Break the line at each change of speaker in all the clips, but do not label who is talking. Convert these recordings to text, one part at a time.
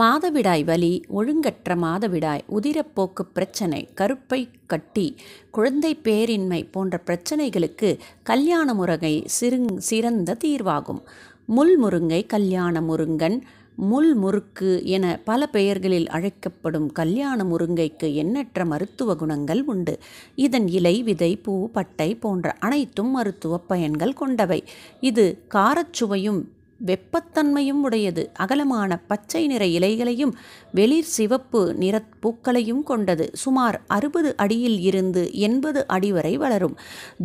மாதவிடாய் வலி ஒழுங்கற்ற மாதவிடாய் உதிரப்போக்கு பிரச்சனை கருப்பை கட்டி குழந்தை பேரின்மை போன்ற பிரச்சனைகளுக்கு கல்யாண முருகை சிறுங் சிறந்த தீர்வாகும் முள் முருங்கை கல்யாண முருங்கன் முள் முறுக்கு என பல பெயர்களில் அழைக்கப்படும் கல்யாண முருங்கைக்கு எண்ணற்ற மருத்துவ குணங்கள் உண்டு இதன் இலை விதை பூ பட்டை போன்ற அனைத்தும் மருத்துவ பயன்கள் கொண்டவை இது காரச்சுவையும் வெப்பத்தன்மையும் உடையது அகலமான பச்சை நிற இலைகளையும் வெளிர் சிவப்பு நிற பூக்களையும் கொண்டது சுமார் அறுபது அடியில் இருந்து எண்பது அடி வரை வளரும்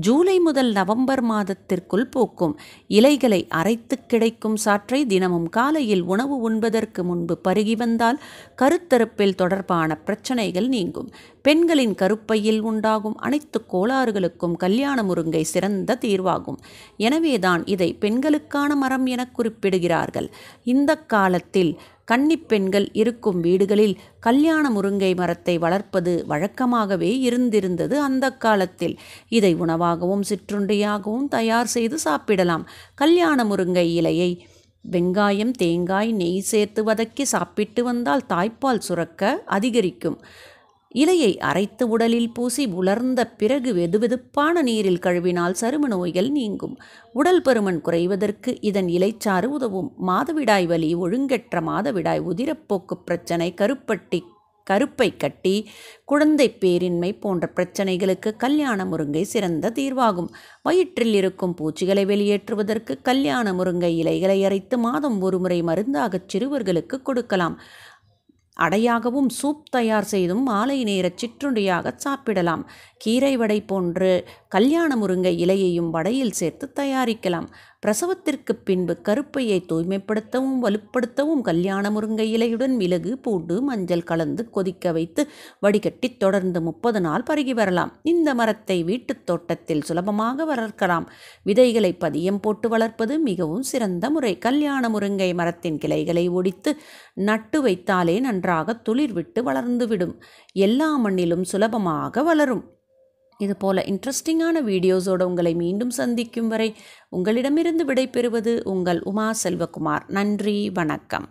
ஜூலை முதல் நவம்பர் மாதத்திற்குள் பூக்கும் இலைகளை அரைத்து கிடைக்கும் சாற்றை தினமும் காலையில் உணவு உண்பதற்கு முன்பு பருகி வந்தால் கருத்தருப்பில் தொடர்பான பிரச்சனைகள் நீங்கும் பெண்களின் கருப்பையில் உண்டாகும் அனைத்து கோளாறுகளுக்கும் கல்யாண முருங்கை சிறந்த தீர்வாகும் எனவேதான் இதை பெண்களுக்கான மரம் என குறிப்பிடுகிறார்கள் இந்த காலத்தில் கன்னிப்பெண்கள் இருக்கும் வீடுகளில் கல்யாண முருங்கை மரத்தை வளர்ப்பது வழக்கமாகவே இருந்திருந்தது அந்த காலத்தில் இதை உணவாகவும் சிற்றுண்டியாகவும் தயார் செய்து சாப்பிடலாம் கல்யாண முருங்கை இலையை வெங்காயம் தேங்காய் நெய் சேர்த்து வதக்கி சாப்பிட்டு வந்தால் தாய்ப்பால் சுரக்க அதிகரிக்கும் இலையை அரைத்து உடலில் பூசி உலர்ந்த பிறகு வெதுவெதுப்பான நீரில் கழுவினால் சரும நோய்கள் நீங்கும் உடல் பருமன் குறைவதற்கு இதன் இலைச்சாறு உதவும் மாதவிடாய் வலி ஒழுங்கற்ற மாதவிடாய் உதிரப்போக்கு பிரச்சனை கருப்பட்டி கருப்பை கட்டி குழந்தை பேரின்மை போன்ற பிரச்சனைகளுக்கு கல்யாண முருங்கை சிறந்த தீர்வாகும் வயிற்றில் இருக்கும் பூச்சிகளை வெளியேற்றுவதற்கு கல்யாண முருங்கை இலைகளை அரைத்து மாதம் ஒருமுறை மருந்தாக சிறுவர்களுக்கு கொடுக்கலாம் அடையாகவும் சூப் தயார் செய்தும் மாலை நேர சிற்றுண்டியாக சாப்பிடலாம் கீரை வடை போன்று கல்யாண முருங்கை இலையையும் வடையில் சேர்த்து தயாரிக்கலாம் பிரசவத்திற்கு பின்பு கருப்பையை தூய்மைப்படுத்தவும் வலுப்படுத்தவும் கல்யாண முருங்கை இலையுடன் மிளகு பூண்டு மஞ்சள் கலந்து கொதிக்க வைத்து வடிகட்டி தொடர்ந்து முப்பது நாள் பருகி வரலாம் இந்த மரத்தை வீட்டுத் தோட்டத்தில் சுலபமாக வளர்க்கலாம் விதைகளை பதியம் போட்டு வளர்ப்பது மிகவும் சிறந்த முறை கல்யாண முருங்கை மரத்தின் கிளைகளை ஒடித்து நட்டு வைத்தாலே நன்றாக துளிர் விட்டு வளர்ந்துவிடும் எல்லா மண்ணிலும் சுலபமாக வளரும் இது போல இன்ட்ரெஸ்டிங்கான வீடியோஸோடு உங்களை மீண்டும் சந்திக்கும் வரை உங்களிடமிருந்து விடை உங்கள் உமா செல்வகுமார் நன்றி வணக்கம்